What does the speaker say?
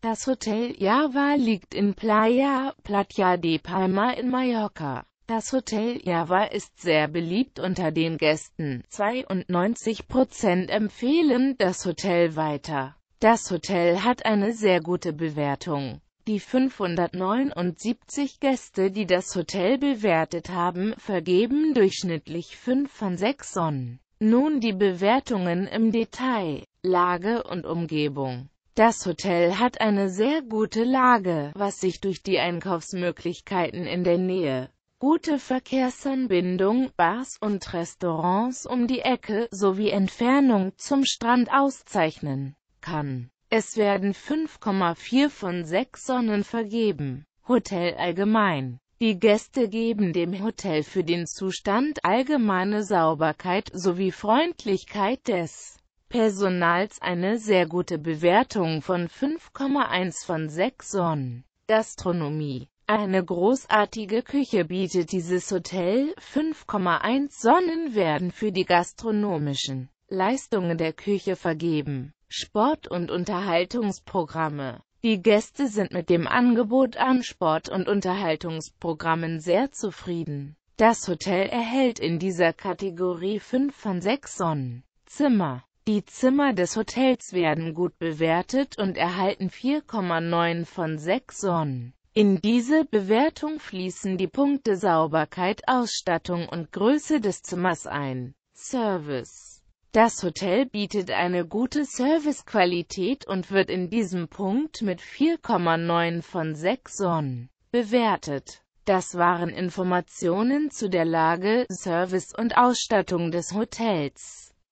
Das Hotel Java liegt in Playa, Playa de Palma in Mallorca. Das Hotel Java ist sehr beliebt unter den Gästen. 92% empfehlen das Hotel weiter. Das Hotel hat eine sehr gute Bewertung. Die 579 Gäste, die das Hotel bewertet haben, vergeben durchschnittlich 5 von 6 Sonnen. Nun die Bewertungen im Detail, Lage und Umgebung. Das Hotel hat eine sehr gute Lage, was sich durch die Einkaufsmöglichkeiten in der Nähe, gute Verkehrsanbindung, Bars und Restaurants um die Ecke sowie Entfernung zum Strand auszeichnen kann. Es werden 5,4 von 6 Sonnen vergeben. Hotel allgemein. Die Gäste geben dem Hotel für den Zustand allgemeine Sauberkeit sowie Freundlichkeit des Personals eine sehr gute Bewertung von 5,1 von 6 Sonnen. Gastronomie eine großartige Küche bietet dieses Hotel, 5,1 Sonnen werden für die gastronomischen Leistungen der Küche vergeben. Sport- und Unterhaltungsprogramme Die Gäste sind mit dem Angebot an Sport- und Unterhaltungsprogrammen sehr zufrieden. Das Hotel erhält in dieser Kategorie 5 von 6 Sonnen. Zimmer die Zimmer des Hotels werden gut bewertet und erhalten 4,9 von 6 Sonnen. In diese Bewertung fließen die Punkte Sauberkeit, Ausstattung und Größe des Zimmers ein. Service Das Hotel bietet eine gute Servicequalität und wird in diesem Punkt mit 4,9 von 6 Sonnen bewertet. Das waren Informationen zu der Lage, Service und Ausstattung des Hotels.